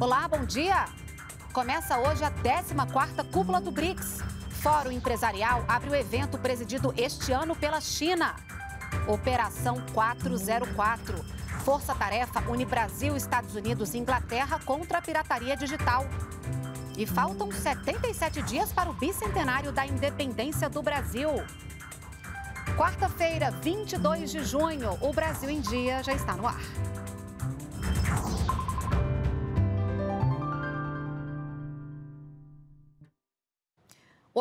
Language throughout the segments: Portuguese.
Olá, bom dia. Começa hoje a 14ª Cúpula do BRICS. Fórum Empresarial abre o evento presidido este ano pela China. Operação 404. Força-tarefa une Brasil, Estados Unidos e Inglaterra contra a pirataria digital. E faltam 77 dias para o bicentenário da independência do Brasil. Quarta-feira, 22 de junho, o Brasil em Dia já está no ar.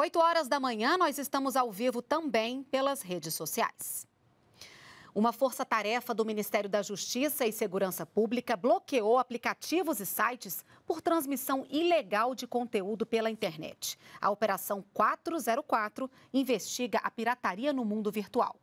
8 horas da manhã, nós estamos ao vivo também pelas redes sociais. Uma força-tarefa do Ministério da Justiça e Segurança Pública bloqueou aplicativos e sites por transmissão ilegal de conteúdo pela internet. A Operação 404 investiga a pirataria no mundo virtual.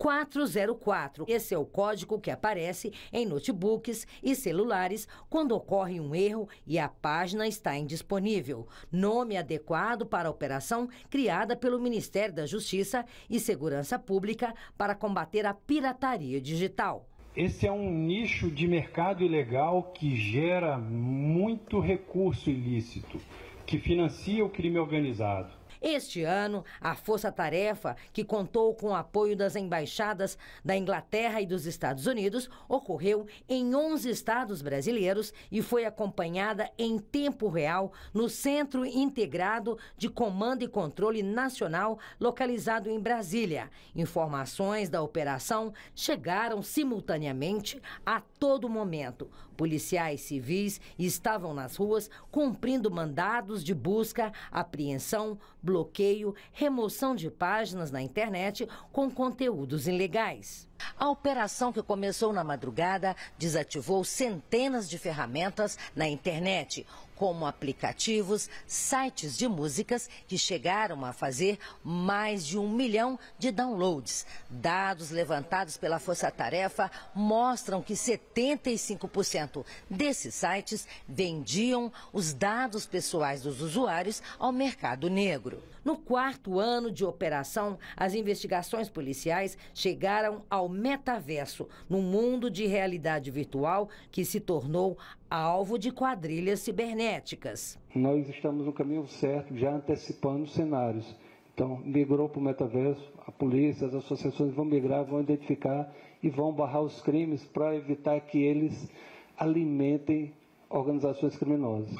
404. Esse é o código que aparece em notebooks e celulares quando ocorre um erro e a página está indisponível. Nome adequado para a operação criada pelo Ministério da Justiça e Segurança Pública para combater a pirataria digital. Esse é um nicho de mercado ilegal que gera muito recurso ilícito, que financia o crime organizado. Este ano, a Força Tarefa, que contou com o apoio das embaixadas da Inglaterra e dos Estados Unidos, ocorreu em 11 estados brasileiros e foi acompanhada em tempo real no Centro Integrado de Comando e Controle Nacional, localizado em Brasília. Informações da operação chegaram simultaneamente a todo momento. Policiais civis estavam nas ruas cumprindo mandados de busca, apreensão, bloqueio, remoção de páginas na internet com conteúdos ilegais. A operação que começou na madrugada desativou centenas de ferramentas na internet, como aplicativos, sites de músicas que chegaram a fazer mais de um milhão de downloads. Dados levantados pela Força Tarefa mostram que 75% desses sites vendiam os dados pessoais dos usuários ao mercado negro. No quarto ano de operação, as investigações policiais chegaram ao metaverso, num mundo de realidade virtual que se tornou alvo de quadrilhas cibernéticas. Nós estamos no caminho certo, já antecipando cenários. Então, migrou para o metaverso, a polícia, as associações vão migrar, vão identificar e vão barrar os crimes para evitar que eles alimentem organizações criminosas.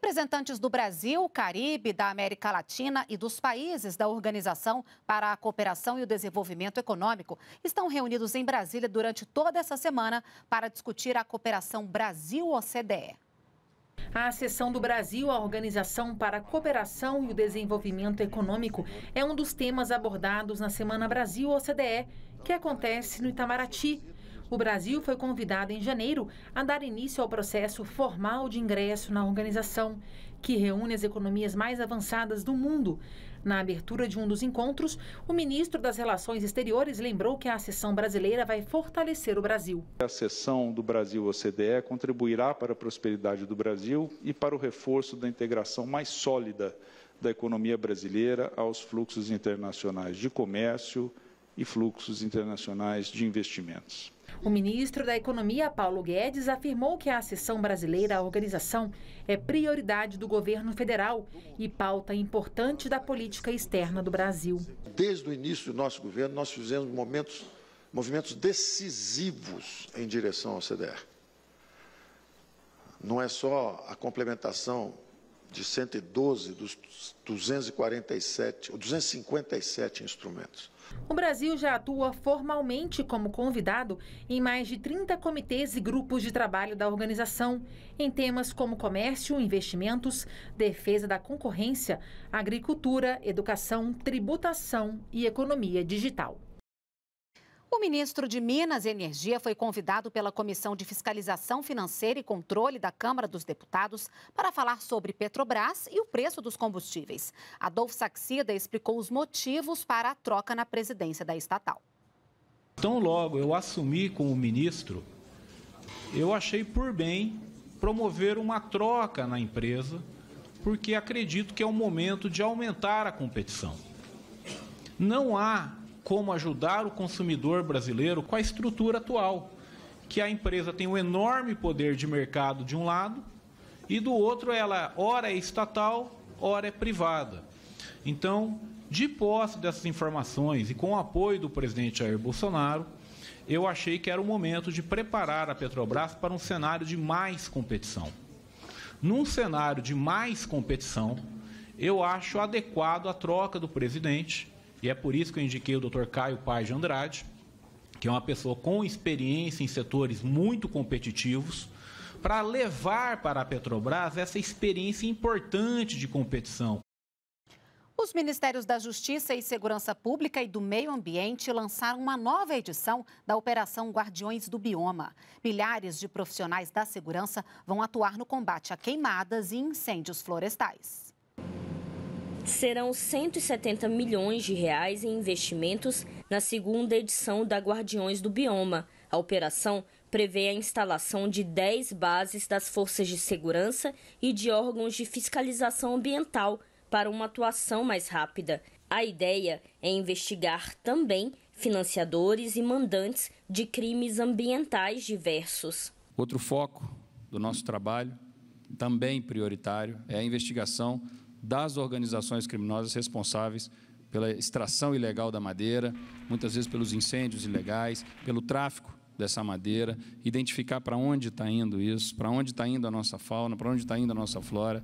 Representantes do Brasil, Caribe, da América Latina e dos países da Organização para a Cooperação e o Desenvolvimento Econômico estão reunidos em Brasília durante toda essa semana para discutir a cooperação Brasil-OCDE. A Sessão do Brasil à Organização para a Cooperação e o Desenvolvimento Econômico é um dos temas abordados na Semana Brasil-OCDE, que acontece no Itamaraty, o Brasil foi convidado em janeiro a dar início ao processo formal de ingresso na organização, que reúne as economias mais avançadas do mundo. Na abertura de um dos encontros, o ministro das Relações Exteriores lembrou que a sessão brasileira vai fortalecer o Brasil. A sessão do Brasil OCDE contribuirá para a prosperidade do Brasil e para o reforço da integração mais sólida da economia brasileira aos fluxos internacionais de comércio, e fluxos internacionais de investimentos. O ministro da Economia, Paulo Guedes, afirmou que a sessão brasileira à organização é prioridade do governo federal e pauta importante da política externa do Brasil. Desde o início do nosso governo, nós fizemos momentos, movimentos decisivos em direção ao CDR. Não é só a complementação de 112 dos 247, 257 instrumentos. O Brasil já atua formalmente como convidado em mais de 30 comitês e grupos de trabalho da organização, em temas como comércio, investimentos, defesa da concorrência, agricultura, educação, tributação e economia digital. O ministro de Minas e Energia foi convidado pela Comissão de Fiscalização Financeira e Controle da Câmara dos Deputados para falar sobre Petrobras e o preço dos combustíveis. Adolfo Saxida explicou os motivos para a troca na presidência da estatal. Tão logo eu assumi como ministro, eu achei por bem promover uma troca na empresa, porque acredito que é o momento de aumentar a competição. Não há como ajudar o consumidor brasileiro com a estrutura atual, que a empresa tem um enorme poder de mercado de um lado e do outro ela ora é estatal, ora é privada. Então, de posse dessas informações e com o apoio do presidente Jair Bolsonaro, eu achei que era o momento de preparar a Petrobras para um cenário de mais competição. Num cenário de mais competição, eu acho adequado a troca do presidente e é por isso que eu indiquei o Dr. Caio Paz de Andrade, que é uma pessoa com experiência em setores muito competitivos, para levar para a Petrobras essa experiência importante de competição. Os Ministérios da Justiça e Segurança Pública e do Meio Ambiente lançaram uma nova edição da Operação Guardiões do Bioma. Milhares de profissionais da segurança vão atuar no combate a queimadas e incêndios florestais serão 170 milhões de reais em investimentos na segunda edição da Guardiões do Bioma. A operação prevê a instalação de 10 bases das forças de segurança e de órgãos de fiscalização ambiental para uma atuação mais rápida. A ideia é investigar também financiadores e mandantes de crimes ambientais diversos. Outro foco do nosso trabalho, também prioritário, é a investigação das organizações criminosas responsáveis pela extração ilegal da madeira, muitas vezes pelos incêndios ilegais, pelo tráfico dessa madeira, identificar para onde está indo isso, para onde está indo a nossa fauna, para onde está indo a nossa flora,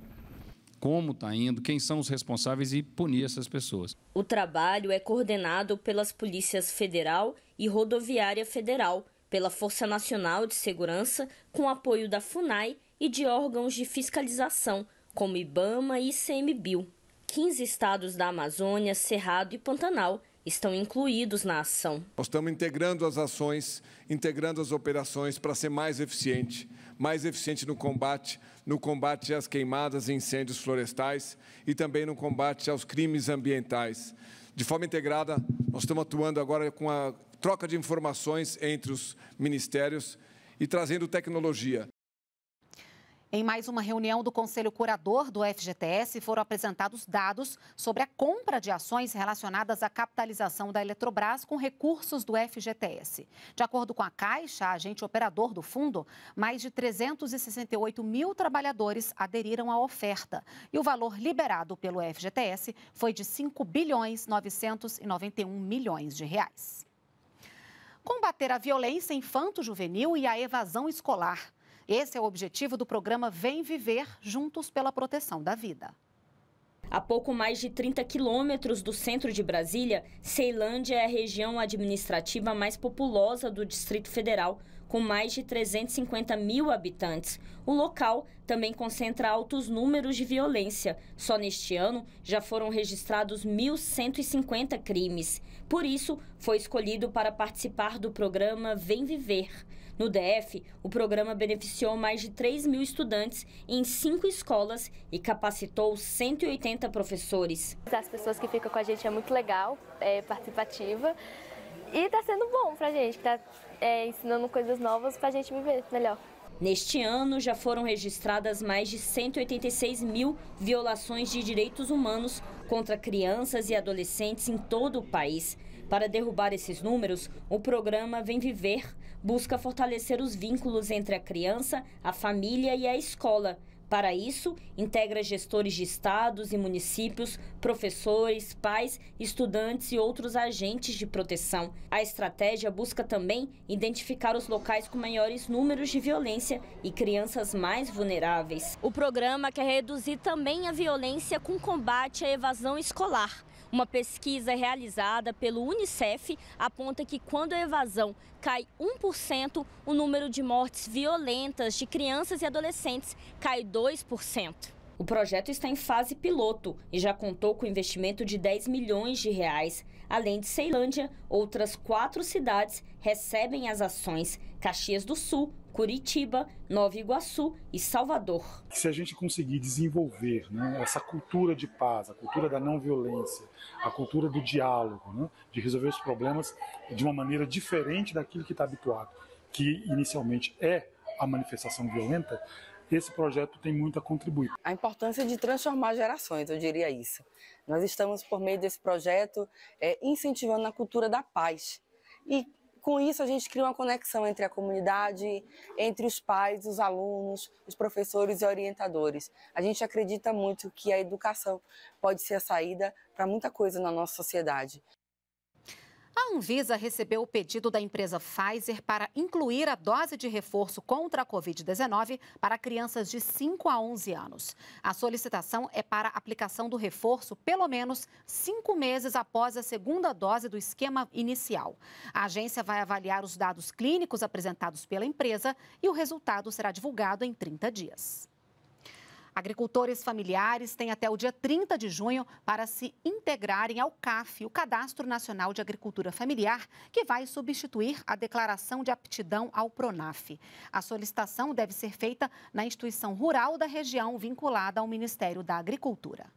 como está indo, quem são os responsáveis e punir essas pessoas. O trabalho é coordenado pelas polícias federal e rodoviária federal, pela Força Nacional de Segurança, com apoio da FUNAI e de órgãos de fiscalização como Ibama e ICMBio. 15 estados da Amazônia, Cerrado e Pantanal estão incluídos na ação. Nós estamos integrando as ações, integrando as operações para ser mais eficiente, mais eficiente no combate, no combate às queimadas e incêndios florestais e também no combate aos crimes ambientais. De forma integrada, nós estamos atuando agora com a troca de informações entre os ministérios e trazendo tecnologia. Em mais uma reunião do Conselho Curador do FGTS, foram apresentados dados sobre a compra de ações relacionadas à capitalização da Eletrobras com recursos do FGTS. De acordo com a Caixa, agente operador do fundo, mais de 368 mil trabalhadores aderiram à oferta. E o valor liberado pelo FGTS foi de 5 bilhões 991 milhões de reais. Combater a violência infanto-juvenil e a evasão escolar. Esse é o objetivo do programa Vem Viver Juntos pela Proteção da Vida. A pouco mais de 30 quilômetros do centro de Brasília, Ceilândia é a região administrativa mais populosa do Distrito Federal com mais de 350 mil habitantes. O local também concentra altos números de violência. Só neste ano já foram registrados 1.150 crimes. Por isso, foi escolhido para participar do programa Vem Viver. No DF, o programa beneficiou mais de 3 mil estudantes em cinco escolas e capacitou 180 professores. As pessoas que ficam com a gente é muito legal, é participativa. E está sendo bom para a gente, está é, ensinando coisas novas para a gente viver melhor. Neste ano, já foram registradas mais de 186 mil violações de direitos humanos contra crianças e adolescentes em todo o país. Para derrubar esses números, o programa Vem Viver busca fortalecer os vínculos entre a criança, a família e a escola. Para isso, integra gestores de estados e municípios, professores, pais, estudantes e outros agentes de proteção. A estratégia busca também identificar os locais com maiores números de violência e crianças mais vulneráveis. O programa quer reduzir também a violência com combate à evasão escolar. Uma pesquisa realizada pelo Unicef aponta que quando a evasão cai 1%, o número de mortes violentas de crianças e adolescentes cai 2%. O projeto está em fase piloto e já contou com investimento de 10 milhões de reais. Além de Ceilândia, outras quatro cidades recebem as ações: Caxias do Sul, Curitiba, Nova Iguaçu e Salvador. Se a gente conseguir desenvolver né, essa cultura de paz, a cultura da não violência, a cultura do diálogo, né, de resolver os problemas de uma maneira diferente daquilo que está habituado, que inicialmente é a manifestação violenta, esse projeto tem muito a contribuir. A importância de transformar gerações, eu diria isso. Nós estamos, por meio desse projeto, é, incentivando a cultura da paz. E com isso, a gente cria uma conexão entre a comunidade, entre os pais, os alunos, os professores e orientadores. A gente acredita muito que a educação pode ser a saída para muita coisa na nossa sociedade. A Anvisa recebeu o pedido da empresa Pfizer para incluir a dose de reforço contra a Covid-19 para crianças de 5 a 11 anos. A solicitação é para aplicação do reforço pelo menos cinco meses após a segunda dose do esquema inicial. A agência vai avaliar os dados clínicos apresentados pela empresa e o resultado será divulgado em 30 dias. Agricultores familiares têm até o dia 30 de junho para se integrarem ao CAF, o Cadastro Nacional de Agricultura Familiar, que vai substituir a declaração de aptidão ao PRONAF. A solicitação deve ser feita na instituição rural da região vinculada ao Ministério da Agricultura.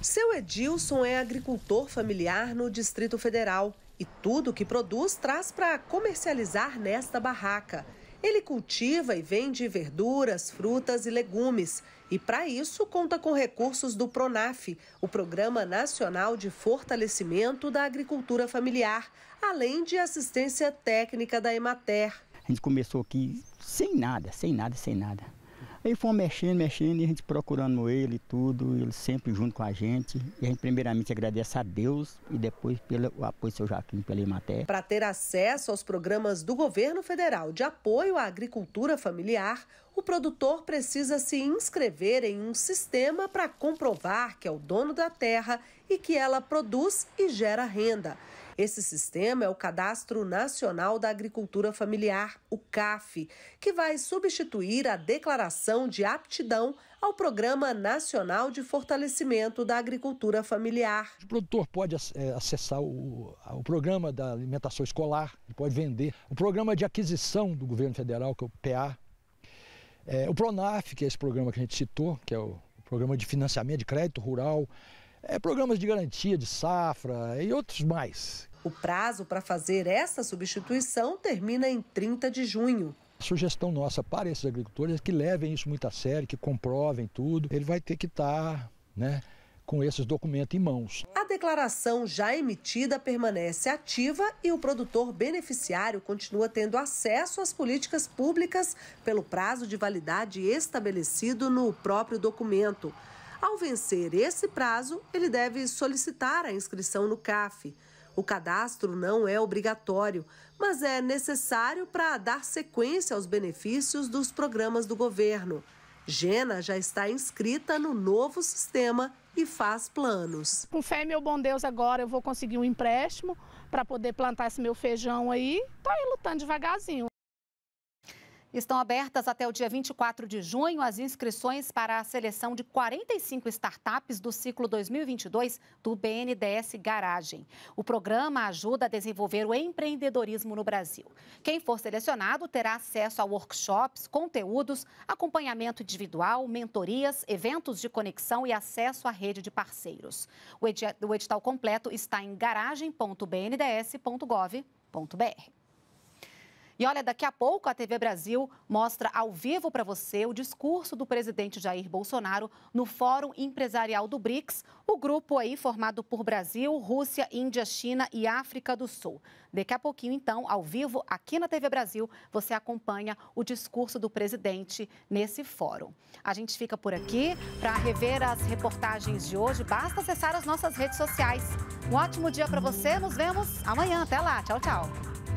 Seu Edilson é agricultor familiar no Distrito Federal e tudo que produz traz para comercializar nesta barraca. Ele cultiva e vende verduras, frutas e legumes e, para isso, conta com recursos do PRONAF, o Programa Nacional de Fortalecimento da Agricultura Familiar, além de assistência técnica da Emater. A gente começou aqui sem nada, sem nada, sem nada. Aí fomos mexendo, mexendo, e a gente procurando ele e tudo, ele sempre junto com a gente. E a gente primeiramente agradece a Deus e depois pelo apoio do seu Joaquim pela Imater. Para ter acesso aos programas do governo federal de apoio à agricultura familiar, o produtor precisa se inscrever em um sistema para comprovar que é o dono da terra e que ela produz e gera renda. Esse sistema é o Cadastro Nacional da Agricultura Familiar, o CAF, que vai substituir a declaração de aptidão ao Programa Nacional de Fortalecimento da Agricultura Familiar. O produtor pode é, acessar o, o programa da alimentação escolar, pode vender, o programa de aquisição do governo federal, que é o PA, é, o PRONAF, que é esse programa que a gente citou, que é o programa de financiamento de crédito rural, é, programas de garantia de safra e outros mais o prazo para fazer essa substituição termina em 30 de junho. A sugestão nossa para esses agricultores é que levem isso muito a sério, que comprovem tudo. Ele vai ter que estar, tá, né? com esses documentos em mãos. A declaração já emitida permanece ativa e o produtor beneficiário continua tendo acesso às políticas públicas pelo prazo de validade estabelecido no próprio documento. Ao vencer esse prazo, ele deve solicitar a inscrição no CAF. O cadastro não é obrigatório, mas é necessário para dar sequência aos benefícios dos programas do governo. Gena já está inscrita no novo sistema e faz planos. Com fé, meu bom Deus, agora eu vou conseguir um empréstimo para poder plantar esse meu feijão aí. Estou aí lutando devagarzinho. Estão abertas até o dia 24 de junho as inscrições para a seleção de 45 startups do ciclo 2022 do BNDES Garagem. O programa ajuda a desenvolver o empreendedorismo no Brasil. Quem for selecionado terá acesso a workshops, conteúdos, acompanhamento individual, mentorias, eventos de conexão e acesso à rede de parceiros. O edital completo está em garagem.bnds.gov.br. E olha, daqui a pouco a TV Brasil mostra ao vivo para você o discurso do presidente Jair Bolsonaro no Fórum Empresarial do BRICS, o grupo aí formado por Brasil, Rússia, Índia, China e África do Sul. Daqui a pouquinho, então, ao vivo aqui na TV Brasil, você acompanha o discurso do presidente nesse fórum. A gente fica por aqui. Para rever as reportagens de hoje, basta acessar as nossas redes sociais. Um ótimo dia para você. Nos vemos amanhã. Até lá. Tchau, tchau.